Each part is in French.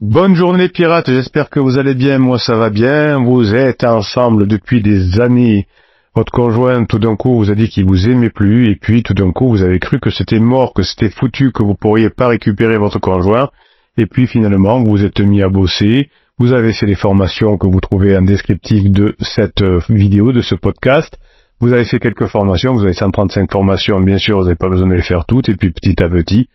Bonne journée pirates, j'espère que vous allez bien, moi ça va bien, vous êtes ensemble depuis des années. Votre conjoint tout d'un coup vous a dit qu'il vous aimait plus et puis tout d'un coup vous avez cru que c'était mort, que c'était foutu, que vous pourriez pas récupérer votre conjoint et puis finalement vous êtes mis à bosser, vous avez fait les formations que vous trouvez en descriptif de cette euh, vidéo, de ce podcast, vous avez fait quelques formations, vous avez 135 formations, bien sûr vous n'avez pas besoin de les faire toutes et puis petit à petit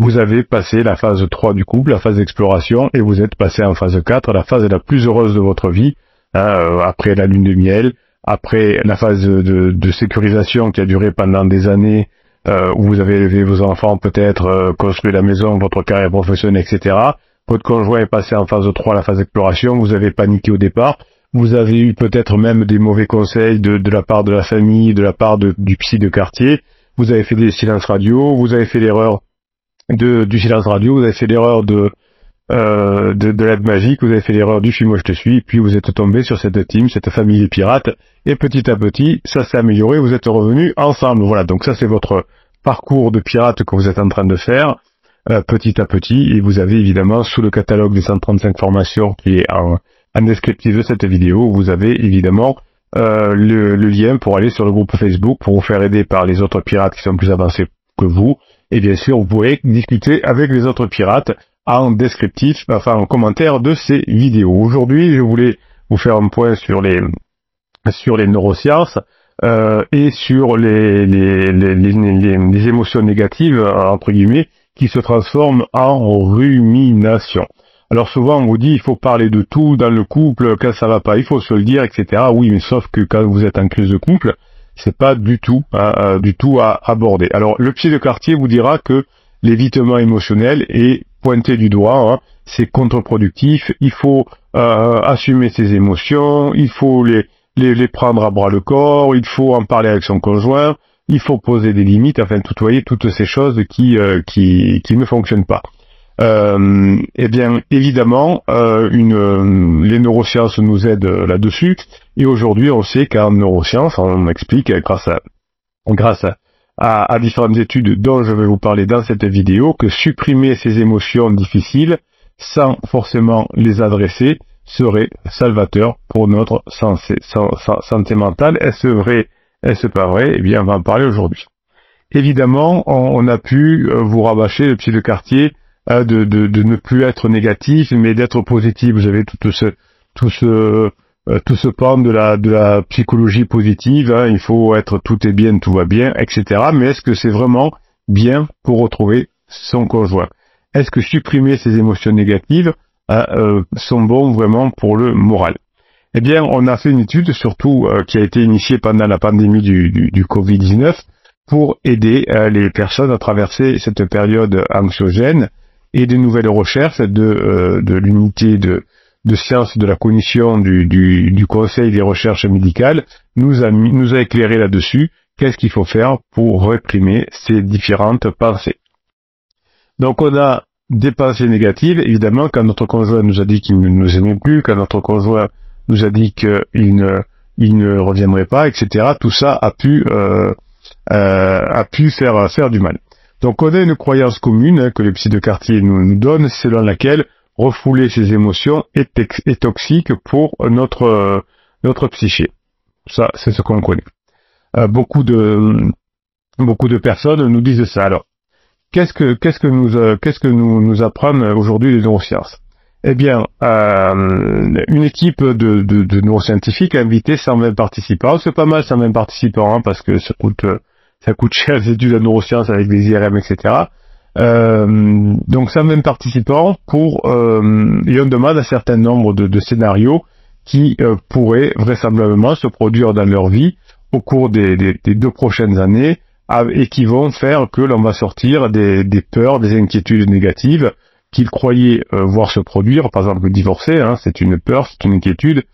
vous avez passé la phase 3 du couple, la phase d'exploration, et vous êtes passé en phase 4, la phase la plus heureuse de votre vie, hein, euh, après la lune de miel, après la phase de, sécurisation qui a duré pendant des années, euh, où vous avez élevé vos enfants, peut-être euh, construit la maison, votre carrière professionnelle, etc. Votre conjoint est passé en phase 3, la phase d'exploration, vous avez paniqué au départ, vous avez eu peut-être même des mauvais conseils de, la part de la famille, de la part du psy de quartier, vous avez fait des silences radio, vous avez fait l'erreur de, du silence Radio, vous avez fait l'erreur de, euh, de, l'aide magique, vous avez fait l'erreur du film moi je te suis, puis vous êtes tombé sur cette team, cette famille des pirates, et petit à petit, ça s'est amélioré, vous êtes revenus ensemble. Voilà, donc ça c'est votre parcours de pirate que vous êtes en train de faire, euh, petit à petit, et vous avez évidemment sous le catalogue des 135 formations qui est en, en descriptif de cette vidéo, vous avez évidemment euh, le lien pour aller sur le groupe Facebook, pour vous faire aider par les autres pirates qui sont plus avancés que vous, et bien sûr, vous pouvez discuter avec les autres pirates en descriptif, enfin en commentaire de ces vidéos. Aujourd'hui, je voulais vous faire un point sur les, sur les neurosciences euh, et sur les les, les, les, émotions négatives, entre guillemets, qui se transforment en rumination. Alors souvent on vous dit il faut parler de tout dans le couple, quand ça va pas, il faut se le dire, etc. Oui, mais sauf que quand vous êtes en crise de couple, c'est pas du tout, hein, euh, du tout à aborder. Alors le pied de quartier vous dira que l'évitement émotionnel est pointé du doigt, hein. c'est contre-productif, il faut euh, assumer ses émotions, il faut les, les, prendre à bras le corps, il faut en parler avec son conjoint, il faut poser des limites, afin tout voyez, toutes ces choses qui, euh, qui, qui ne fonctionnent pas euh, eh bien évidemment, euh, une, euh, les neurosciences nous aident là-dessus. Et aujourd'hui, on sait qu'en neurosciences, on explique grâce à grâce à, différentes études dont je vais vous parler dans cette vidéo que supprimer ces émotions difficiles sans forcément les adresser serait salvateur pour notre santé, mentale. Est-ce vrai Est-ce pas vrai Eh bien, on va en parler aujourd'hui. Évidemment, on, a pu euh, vous rabâcher le quartier Hein, de, de, ne plus être négatif, mais d'être positif. Vous tout ce tout ce euh, tout ce pan de la de la psychologie positive. Hein. il faut être tout est bien, tout va bien, etc. Mais est-ce que c'est vraiment bien pour retrouver son conjoint Est-ce que supprimer ces émotions négatives hein, euh, sont bons vraiment pour le moral Eh bien, on a fait une étude surtout euh, qui a été initiée pendant la pandémie du, du, Covid-19 pour aider euh, les personnes à traverser cette période anxiogène et des nouvelles recherches de, euh, de l'unité de, de sciences de la cognition du, du, Conseil des recherches médicales nous a, nous a éclairé là-dessus. Qu'est-ce qu'il faut faire pour réprimer ces différentes pensées Donc on a des pensées négatives, évidemment, quand notre conjoint nous a dit qu'il ne nous aimait plus, quand notre conjoint nous a dit qu'il ne, il ne reviendrait pas, etc. Tout ça a pu, euh, euh, a pu faire, faire du mal. Donc on a une croyance commune hein, que les psy de quartier nous, donnent, selon laquelle refouler ses émotions est, toxique pour notre, euh, notre psyché. Ça, c'est ce qu'on connaît. Euh, beaucoup, de, euh, beaucoup de personnes nous disent ça. Alors, qu'est-ce que, qu'est-ce que, nous, euh, qu'est-ce que nous, nous aujourd'hui les neurosciences eh bien, une équipe de, neuroscientifiques a invité 120 participants. C'est pas mal 120 participants hein, parce que ça coûte, ça coûte cher les études en neurosciences avec des IRM, etc. Euh, donc même participants pour euh, et on demande un certain nombre de, scénarios qui euh, pourraient vraisemblablement se produire dans leur vie au cours des, deux prochaines années et qui vont faire que l'on va sortir des, peurs, des inquiétudes négatives qu'ils croyaient euh, voir se produire, par exemple divorcer, hein, c'est une peur, c'est une inquiétude,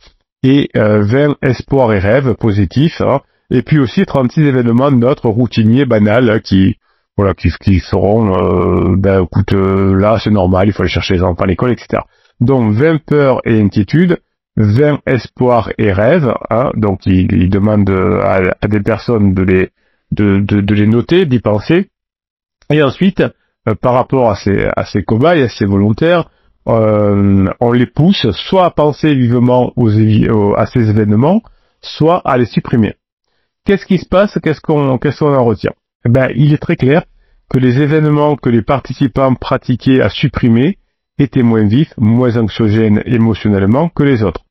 et euh, vers espoirs et rêves positifs, hein, et puis aussi 36 événements notre routinier, banal, hein, qui, voilà, qui, seront, euh, ben écoute, euh, là c'est normal, il faut aller chercher les enfants à l'école, etc. Donc 20 peurs et inquiétudes, 20 espoirs et rêves, hein, donc il, demande à, des personnes de les, de, les noter, d'y penser. Et ensuite, euh, par rapport à ces, à ces cobayes, à ces volontaires, euh, on les pousse soit à penser vivement à ces événements, soit à les supprimer. Qu'est-ce qui se passe Qu'est-ce qu'on en retient eh ben, Il est très clair que les événements que les participants pratiquaient à supprimer étaient moins vifs, moins anxiogènes émotionnellement que les autres.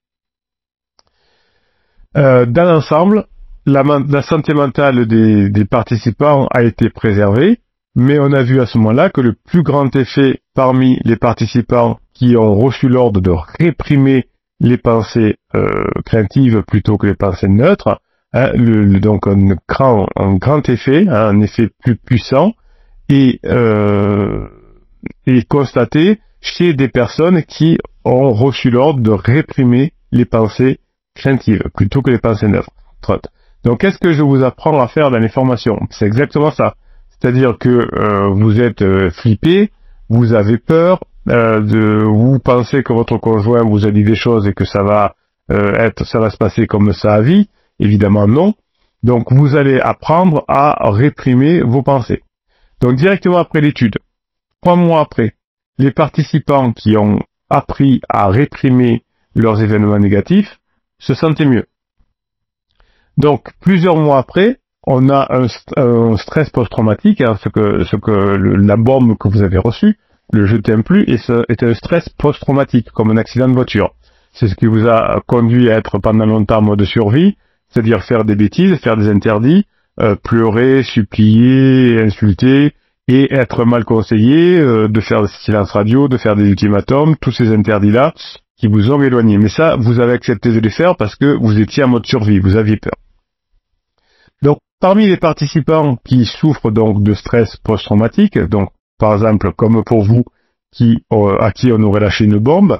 Euh, dans l'ensemble, la, la, santé mentale des, participants a été préservée, mais on a vu à ce moment-là que le plus grand effet parmi les participants qui ont reçu l'ordre de réprimer les pensées euh, craintives plutôt que les pensées neutres, Hein, donc un grand, un grand effet, hein, un effet plus puissant et, euh, constaté chez des personnes qui ont reçu l'ordre de réprimer les pensées craintives plutôt que les pensées neuves. Donc qu'est-ce que je vous apprends à faire dans les formations C'est exactement ça. C'est-à-dire que euh, vous êtes euh, flippé, vous avez peur, euh, de, vous pensez que votre conjoint vous a dit des choses et que ça va être, ça va se passer comme ça à vie Évidemment non. Donc vous allez apprendre à réprimer vos pensées. Donc directement après l'étude, trois mois après, les participants qui ont appris à réprimer leurs événements négatifs se sentaient mieux. Donc plusieurs mois après, on a un, stress post-traumatique, hein, ce que, la bombe que vous avez reçue, le je t'aime plus, et est un stress post-traumatique, comme un accident de voiture. C'est ce qui vous a conduit à être pendant longtemps en mode survie, c'est-à-dire faire des bêtises, faire des interdits, euh, pleurer, supplier, insulter, et être mal conseillé, euh, de faire des silences radio, de faire des ultimatums, tous ces interdits-là qui vous ont éloigné. Mais ça, vous avez accepté de les faire parce que vous étiez en mode survie, vous aviez peur. Donc, parmi les participants qui souffrent donc de stress post-traumatique, donc par exemple comme pour vous qui, euh, à qui on aurait lâché une bombe,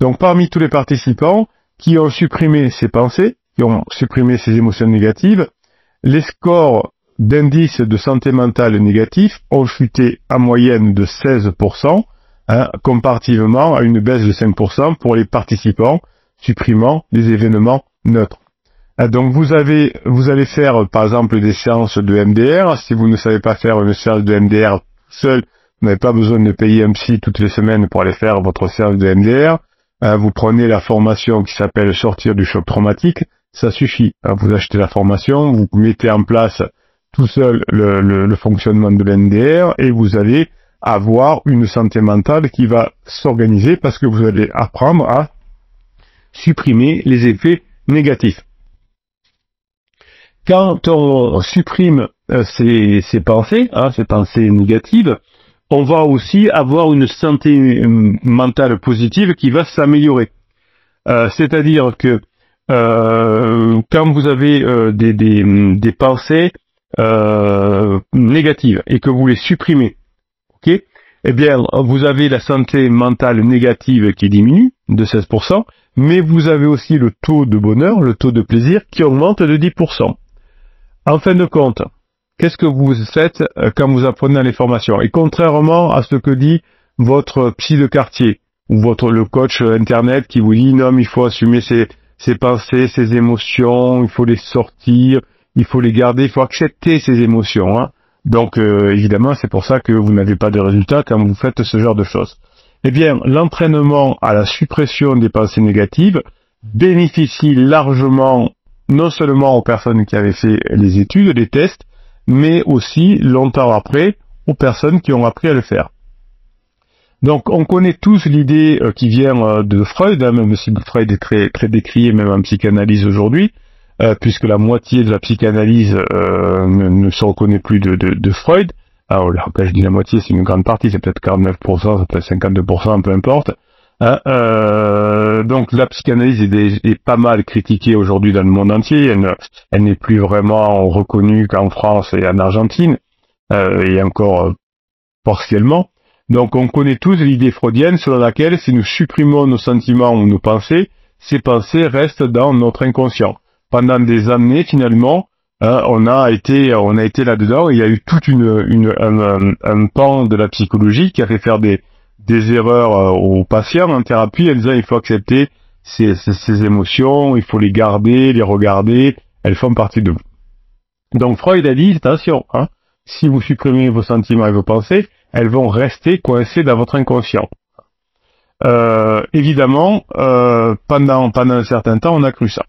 donc parmi tous les participants qui ont supprimé ces pensées, qui ont supprimé ces émotions négatives, les scores d'indices de santé mentale négatifs ont chuté en moyenne de 16%, hein, comparativement à une baisse de 5% pour les participants supprimant les événements neutres. Ah, donc vous, avez, vous allez faire par exemple des séances de MDR. Si vous ne savez pas faire une séance de MDR seul, vous n'avez pas besoin de payer un psy toutes les semaines pour aller faire votre séance de MDR. Hein, vous prenez la formation qui s'appelle Sortir du choc traumatique ça suffit. Hein, vous achetez la formation, vous mettez en place tout seul le, fonctionnement de l'NDR et vous allez avoir une santé mentale qui va s'organiser parce que vous allez apprendre à supprimer les effets négatifs. Quand on supprime euh, ces, pensées, hein, ces pensées négatives, on va aussi avoir une santé euh, mentale positive qui va s'améliorer. Euh, c'est-à-dire que euh, quand vous avez euh, des, pensées euh, négatives et que vous les supprimez, ok eh bien, vous avez la santé mentale négative qui diminue de 16%, mais vous avez aussi le taux de bonheur, le taux de plaisir qui augmente de 10%. En fin de compte, qu'est-ce que vous faites quand vous apprenez dans les formations Et contrairement à ce que dit votre psy de quartier ou votre le coach internet qui vous dit non, mais il faut assumer ses, ces pensées, ses émotions, il faut les sortir, il faut les garder, il faut accepter ses émotions. Hein. Donc euh, évidemment, c'est pour ça que vous n'avez pas de résultats quand vous faites ce genre de choses. Eh bien, l'entraînement à la suppression des pensées négatives bénéficie largement non seulement aux personnes qui avaient fait les études, les tests, mais aussi longtemps après aux personnes qui ont appris à le faire. Donc on connaît tous l'idée euh, qui vient euh, de Freud, hein, même si Freud est très, très décrié même en psychanalyse aujourd'hui, euh, puisque la moitié de la psychanalyse ne, se reconnaît plus de, de, de Freud. Alors là, je dis la moitié, c'est une grande partie, c'est peut-être 49%, c'est peut-être 52%, peu importe. Hein. donc la psychanalyse est, pas mal critiquée aujourd'hui dans le monde entier, elle, n'est plus vraiment reconnue qu'en France et en Argentine, et encore partiellement. Donc on connaît tous l'idée freudienne selon laquelle si nous supprimons nos sentiments ou nos pensées, ces pensées restent dans notre inconscient. Pendant des années finalement, hein, on a été, on a été là-dedans. Il y a eu tout une, un, pan de la psychologie qui a fait faire des, erreurs euh, aux patients en thérapie en disant il faut accepter ces, émotions, il faut les garder, les regarder, elles font partie de vous. Donc Freud a dit attention, hein, si vous supprimez vos sentiments et vos pensées, elles vont rester coincées dans votre inconscient. Euh, évidemment, euh, pendant, un certain temps, on a cru ça.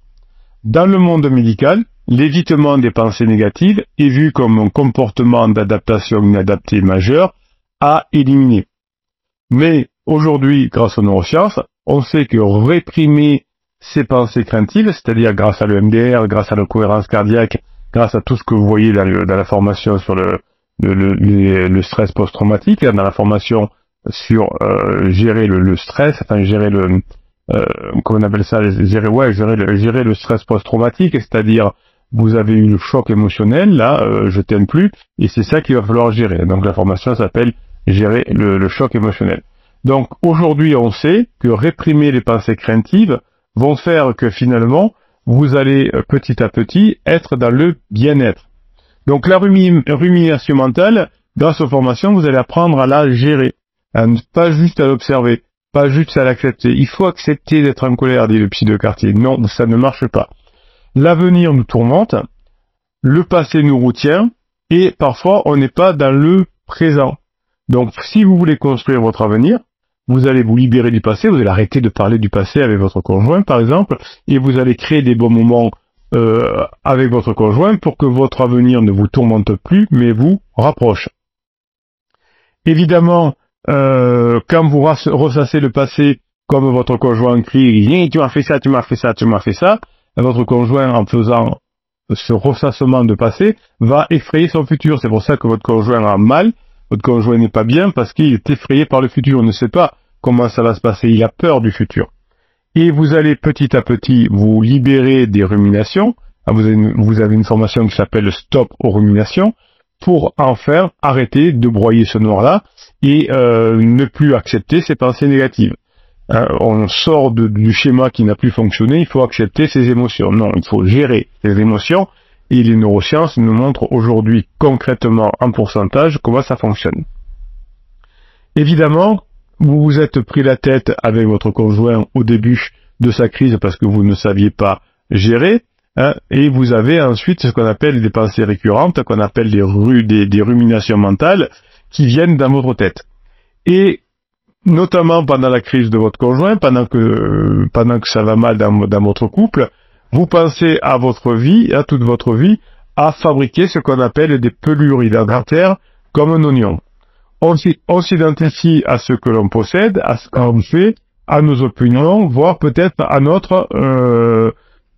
Dans le monde médical, l'évitement des pensées négatives est vu comme un comportement d'adaptation inadaptée majeure à éliminer. Mais aujourd'hui, grâce aux neurosciences, on sait que réprimer ces pensées craintives, c'est-à-dire grâce à l'EMDR, grâce à la cohérence cardiaque, grâce à tout ce que vous voyez dans la formation sur le, le, stress post-traumatique, dans la formation sur euh, gérer le, stress, enfin gérer le euh, comment on appelle ça, gérer ouais, gérer le, gérer le stress post-traumatique, c'est-à-dire vous avez eu le choc émotionnel, là, euh, je t'aime plus, et c'est ça qu'il va falloir gérer. Donc la formation s'appelle gérer le choc émotionnel. Donc aujourd'hui, on sait que réprimer les pensées craintives vont faire que finalement, vous allez petit à petit être dans le bien-être. Donc la rumination mentale, grâce aux formations, vous allez apprendre à la gérer, à ne pas juste à l'observer, pas juste à l'accepter. Il faut accepter d'être en colère, dit le psy de quartier. Non, ça ne marche pas. L'avenir nous tourmente, le passé nous retient, et parfois on n'est pas dans le présent. Donc si vous voulez construire votre avenir, vous allez vous libérer du passé, vous allez arrêter de parler du passé avec votre conjoint par exemple, et vous allez créer des bons moments euh, avec votre conjoint pour que votre avenir ne vous tourmente plus, mais vous rapproche. Évidemment, euh, quand vous ressassez le passé, comme votre conjoint crie, eh, tu m'as fait ça, tu m'as fait ça, tu m'as fait ça, votre conjoint, en faisant ce ressassement de passé, va effrayer son futur. C'est pour ça que votre conjoint a mal, votre conjoint n'est pas bien, parce qu'il est effrayé par le futur, on ne sait pas comment ça va se passer, il a peur du futur et vous allez petit à petit vous libérer des ruminations. Ah, vous avez une, formation qui s'appelle Stop aux ruminations pour en faire arrêter de broyer ce noir-là et euh, ne plus accepter ces pensées négatives. Hein, on sort du schéma qui n'a plus fonctionné, il faut accepter ses émotions. Non, il faut gérer ses émotions et les neurosciences nous montrent aujourd'hui concrètement en pourcentage comment ça fonctionne. Évidemment, vous vous êtes pris la tête avec votre conjoint au début de sa crise parce que vous ne saviez pas gérer, hein, et vous avez ensuite ce qu'on appelle des pensées récurrentes, qu'on appelle des, rues des, ruminations mentales, qui viennent dans votre tête. Et notamment pendant la crise de votre conjoint, pendant que, pendant que ça va mal dans, votre couple, vous pensez à votre vie, à toute votre vie, à fabriquer ce qu'on appelle des pelures identitaires comme un oignon on s'identifie à ce que l'on possède, à ce qu'on fait, à nos opinions, voire peut-être à notre euh,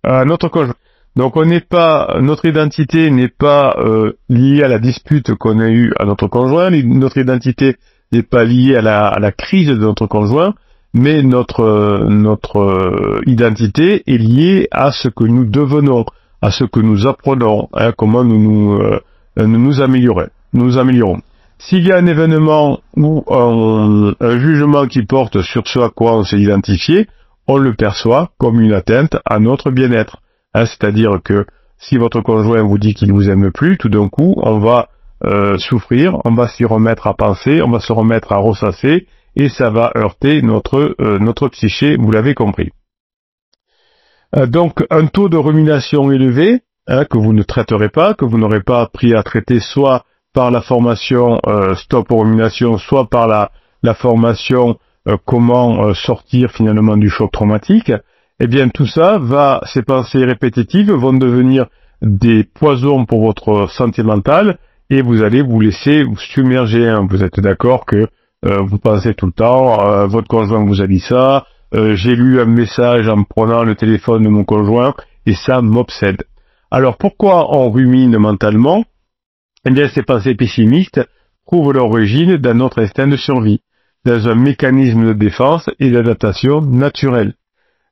à notre conjoint. Donc on n'est pas notre identité n'est pas euh, liée à la dispute qu'on a eue à notre conjoint, notre identité n'est pas liée à la, crise de notre conjoint, mais notre notre identité est liée à ce que nous devenons, à ce que nous apprenons, à hein, comment nous nous, nous euh, nous nous améliorons. S'il y a un événement ou un, jugement qui porte sur ce à quoi on s'est identifié, on le perçoit comme une atteinte à notre bien-être. Hein, c'est-à-dire que si votre conjoint vous dit qu'il ne vous aime plus, tout d'un coup, on va euh, souffrir, on va s'y remettre à penser, on va se remettre à ressasser, et ça va heurter notre, euh, notre psyché, vous l'avez compris. Euh, donc un taux de rumination élevé, hein, que vous ne traiterez pas, que vous n'aurez pas appris à traiter soit par la formation euh, stop aux ruminations, soit par la, la formation euh, comment euh, sortir finalement du choc traumatique, eh bien tout ça va, ces pensées répétitives vont devenir des poisons pour votre santé mentale et vous allez vous laisser vous submerger. Hein. Vous êtes d'accord que vous pensez tout le temps, votre conjoint vous a dit ça, j'ai lu un message en prenant le téléphone de mon conjoint et ça m'obsède. Alors pourquoi on rumine mentalement bien, ces pensées pessimistes trouvent l'origine dans notre instinct de survie, dans un mécanisme de défense et d'adaptation naturelle.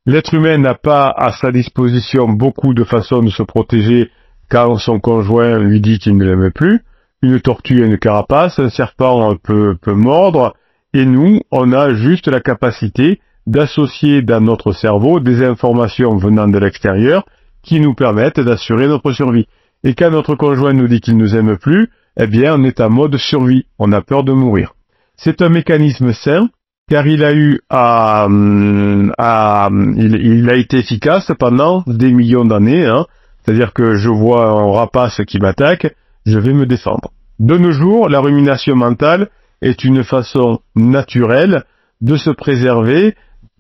L'être humain n'a pas à sa disposition beaucoup de façons de se protéger quand son conjoint lui dit qu'il ne l'aime plus. Une tortue une carapace, un serpent peut mordre, et nous, on a juste la capacité d'associer dans notre cerveau des informations venant de l'extérieur qui nous permettent d'assurer notre survie et quand notre conjoint nous dit qu'il ne nous aime plus, eh bien on est en mode survie, on a peur de mourir. C'est un mécanisme sain, car il a eu à, hum, à hum, il, a été efficace pendant des millions d'années, hein. c'est-à-dire que je vois un rapace qui m'attaque, je vais me défendre. De nos jours, la rumination mentale est une façon naturelle de se préserver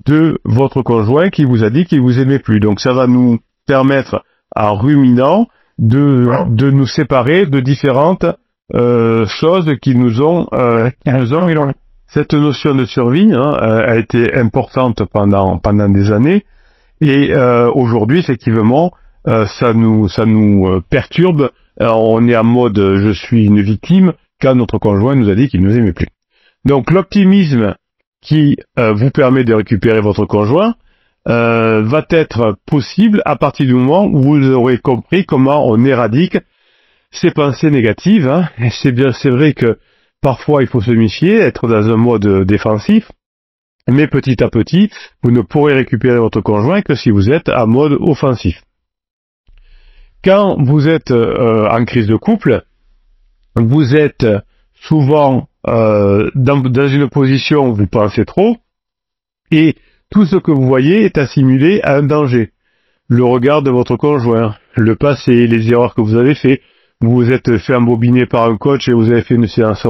de votre conjoint qui vous a dit qu'il vous aimait plus. Donc ça va nous permettre, à ruminant, de, de nous séparer de différentes euh, choses qui nous ont, euh, Cette notion de survie hein, euh, a été importante pendant, pendant des années et euh, aujourd'hui, effectivement, ça nous, ça nous perturbe. on est en mode je suis une victime quand notre conjoint nous a dit qu'il ne nous aimait plus. Donc l'optimisme qui vous permet de récupérer votre conjoint, euh, va être possible à partir du moment où vous aurez compris comment on éradique ces pensées négatives. Hein. C'est bien, c'est vrai que parfois il faut se méfier, être dans un mode défensif, mais petit à petit, vous ne pourrez récupérer votre conjoint que si vous êtes en mode offensif. Quand vous êtes euh, en crise de couple, vous êtes souvent euh, dans, dans, une position où vous pensez trop, et tout ce que vous voyez est assimilé à un danger. Le regard de votre conjoint, le passé, les erreurs que vous avez faites, vous vous êtes fait embobiner par un coach et vous avez fait une silence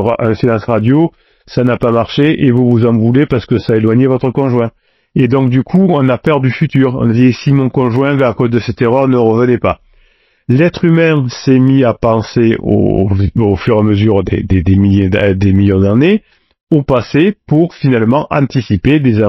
radio, ça n'a pas marché et vous vous en voulez parce que ça a éloigné votre conjoint. Et donc du coup, on a peur du futur. On dit si mon conjoint, à cause de cette erreur, ne revenait pas. L'être humain s'est mis à penser au, fur et à mesure des millions d'années, au passé pour finalement anticiper des,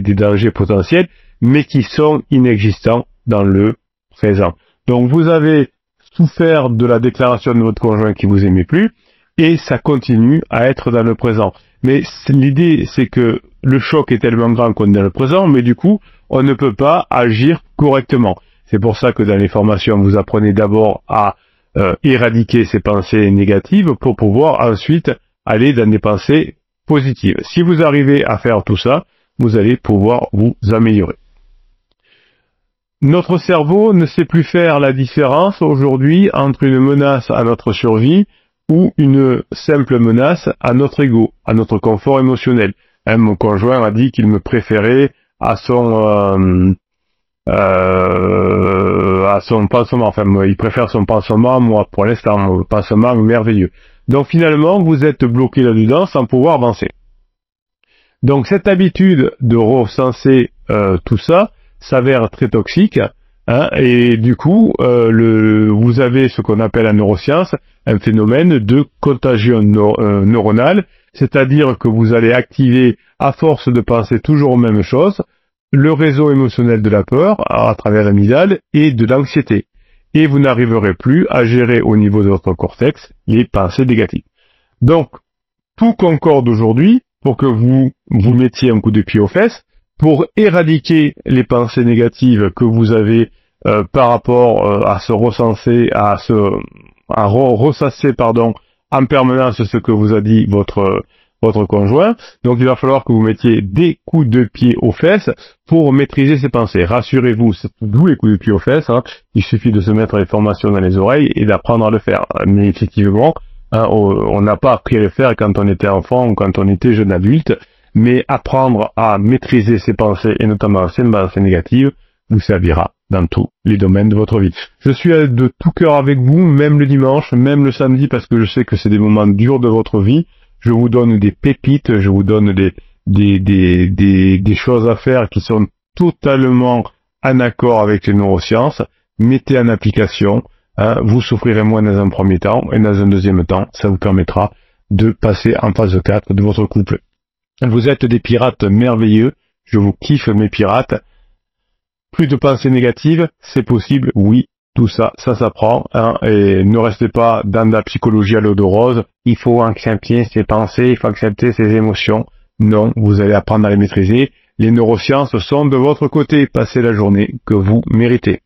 des, dangers potentiels, mais qui sont inexistants dans le présent. Donc vous avez souffert de la déclaration de votre conjoint qui vous aimait plus, et ça continue à être dans le présent. Mais l'idée, c'est que le choc est tellement grand qu'on est dans le présent, mais du coup, on ne peut pas agir correctement. C'est pour ça que dans les formations, vous apprenez d'abord à euh, éradiquer ces pensées négatives pour pouvoir ensuite aller dans des pensées si vous arrivez à faire tout ça, vous allez pouvoir vous améliorer. Notre cerveau ne sait plus faire la différence aujourd'hui entre une menace à notre survie ou une simple menace à notre ego, à notre confort émotionnel. Hein, mon conjoint a dit qu'il me préférait à son euh, euh, à son pansement. Enfin, il préfère son pansement, moi, pour l'instant, pansement merveilleux. Donc finalement, vous êtes bloqué là-dedans sans pouvoir avancer. Donc cette habitude de recenser euh, tout ça s'avère très toxique. Hein, et du coup, euh, le, vous avez ce qu'on appelle en neurosciences un phénomène de contagion euh, neuronale, c'est-à-dire que vous allez activer, à force de penser toujours aux mêmes choses, le réseau émotionnel de la peur à travers l'amygdale et de l'anxiété et vous n'arriverez plus à gérer au niveau de votre cortex les pensées négatives. Donc, tout concorde aujourd'hui pour que vous vous mettiez un coup de pied aux fesses, pour éradiquer les pensées négatives que vous avez euh, par rapport euh, à se recenser, à se à ressasser pardon, en permanence ce que vous a dit votre votre conjoint. Donc il va falloir que vous mettiez des coups de pied aux fesses pour maîtriser ses pensées. Rassurez-vous, c'est d'où les coups de pied aux fesses. Hein. Il suffit de se mettre les formations dans les oreilles et d'apprendre à le faire. Mais effectivement, hein, on n'a pas appris à le faire quand on était enfant ou quand on était jeune adulte. Mais apprendre à maîtriser ses pensées et notamment ses pensées négatives vous servira dans tous les domaines de votre vie. Je suis de tout cœur avec vous, même le dimanche, même le samedi, parce que je sais que c'est des moments durs de votre vie je vous donne des pépites, je vous donne des, des, choses à faire qui sont totalement en accord avec les neurosciences, mettez en application, hein, vous souffrirez moins dans un premier temps et dans un deuxième temps, ça vous permettra de passer en phase 4 de votre couple. Vous êtes des pirates merveilleux, je vous kiffe mes pirates. Plus de pensées négatives, c'est possible, oui, tout ça, ça s'apprend. Hein, et ne restez pas dans la psychologie à l'eau de rose. Il faut accepter ses pensées, il faut accepter ses émotions. Non, vous allez apprendre à les maîtriser. Les neurosciences sont de votre côté. Passez la journée que vous méritez.